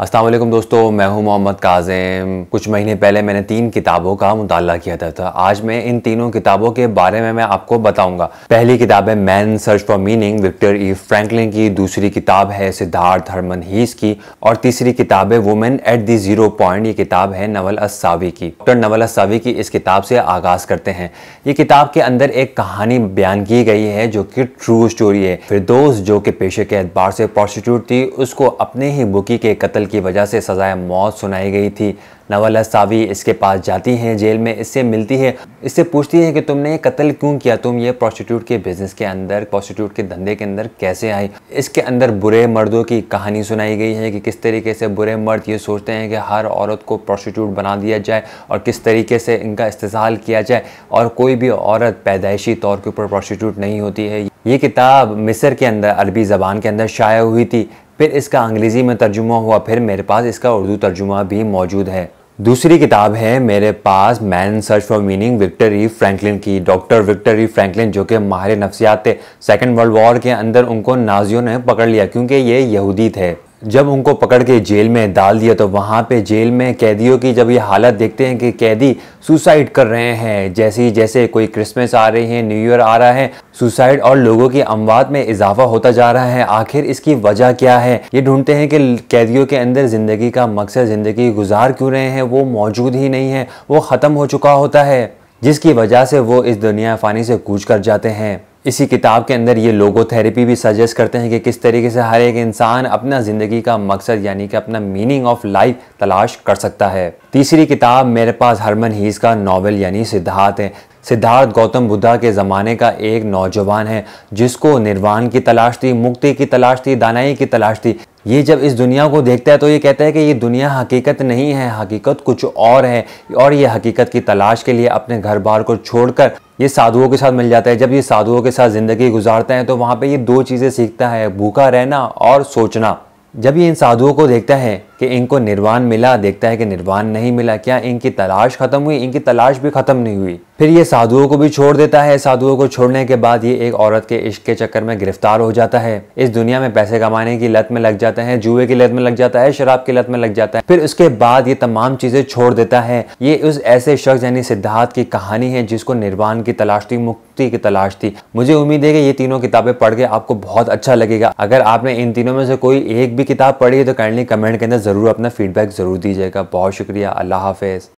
असलम दोस्तों मैं हूं मोहम्मद काजिम कुछ महीने पहले मैंने तीन किताबों का मुताला किया था, था तो आज मैं इन तीनों किताबों के बारे में मैं आपको बताऊंगा पहली किताब है man search for meaning Victor E Franklin की दूसरी किताब है सिद्धार्थ हरमन हीस की और तीसरी किताब है women at the zero point ये किताब है नवल असावी की डॉक्टर नवल असावी की इस किताब से आगाज करते हैं ये किताब के अंदर एक कहानी बयान की गई है जो कि ट्रू स्टोरी है फिर दोस्त जो कि पेशे के एतबार से प्रोस्टिट्यूट थी उसको अपने ही बुकी के कत्ल की वजह से सज़ाए मौत सुनाई गई थी नवल सावी इसके पास जाती हैं जेल में इससे मिलती है इससे पूछती है कि तुमने ये कत्ल क्यों किया तुम ये प्रोस्टिट्यूट के बिजनेस के अंदर प्रोस्टिट्यूट के धंधे के अंदर कैसे आए इसके अंदर बुरे मर्दों की कहानी सुनाई गई है कि किस तरीके से बुरे मर्द ये सोचते हैं कि हर औरत को प्रोस्टिट्यूट बना दिया जाए और किस तरीके से इनका इस्तेसाल किया जाए और कोई भी औरत पैदाइशी तौर के ऊपर प्रोस्टिट्यूट नहीं होती है ये किताब मिस्र के अंदर अरबी ज़बान के अंदर शाया हुई थी फिर इसका अंग्रेज़ी में तर्जुमा हुआ फिर मेरे पास इसका उर्दू तर्जुमा भी मौजूद है दूसरी किताब है मेरे पास man search for meaning Victor E Franklin की डॉक्टर विक्टर ई फ्रैंकलिन जो कि माहिर नफ्सियात थे सेकेंड वर्ल्ड वॉर के अंदर उनको नाजियों ने पकड़ लिया क्योंकि ये यहूदी थे जब उनको पकड़ के जेल में डाल दिया तो वहाँ पे जेल में कैदियों की जब ये हालत देखते हैं कि कैदी सुसाइड कर रहे हैं जैसे ही जैसे कोई क्रिसमस आ रही है न्यू ईयर आ रहा है सुसाइड और लोगों की अमवात में इजाफा होता जा रहा है आखिर इसकी वजह क्या है ये ढूंढते हैं कि कैदियों के अंदर ज़िंदगी का मकसद ज़िंदगी गुजार क्यों रहे हैं वो मौजूद ही नहीं है वो ख़त्म हो चुका होता है जिसकी वजह से वो इस दुनिया फ़ानी से कूच कर जाते हैं इसी किताब के अंदर ये लोगो थेरेपी भी सजेस्ट करते हैं कि किस तरीके से हर एक इंसान अपना ज़िंदगी का मकसद यानी कि अपना मीनिंग ऑफ लाइफ तलाश कर सकता है तीसरी किताब मेरे पास हरमन हीज का नावल यानी सिद्धार्थ है सिद्धार्थ गौतम बुद्धा के ज़माने का एक नौजवान है जिसको निर्वाण की तलाश थी मुक्ति की तलाश थी दानाई की तलाश थी ये जब इस दुनिया को देखता है तो ये कहता है कि ये दुनिया हकीकत नहीं है हकीकत कुछ और है और ये हकीकत की तलाश के लिए अपने घर बार को छोड़कर ये साधुओं के साथ मिल जाता है जब ये साधुओं के साथ ज़िंदगी गुजारता है तो वहाँ पे ये दो चीज़ें सीखता है भूखा रहना और सोचना जब ये इन साधुओं को देखता है कि इनको निर्वाण मिला देखता है कि निर्वाण नहीं मिला क्या इनकी तलाश खत्म हुई इनकी तलाश भी खत्म नहीं हुई फिर ये साधुओं को भी छोड़ देता है साधुओं को छोड़ने के बाद ये एक औरत के इश्क के चक्कर में गिरफ्तार हो जाता है इस दुनिया में पैसे कमाने की लत में लग जाता है जुए की लत में लग जाता है शराब की लत में लग जाता है फिर उसके बाद ये तमाम चीजें छोड़ देता है ये उस ऐसे शख्स यानी सिद्धार्थ की कहानी है जिसको निर्वाण की तलाश थी मुक्ति की तलाश थी मुझे उम्मीद है कि ये तीनों किताबें पढ़ के आपको बहुत अच्छा लगेगा अगर आपने इन तीनों में से कोई एक भी किताब पढ़ी है तो काइंडली कमेंट के अंदर ज़रूर अपना फ़ीडबैक ज़रूर दीजिएगा बहुत शुक्रिया अल्लाह हाफिज़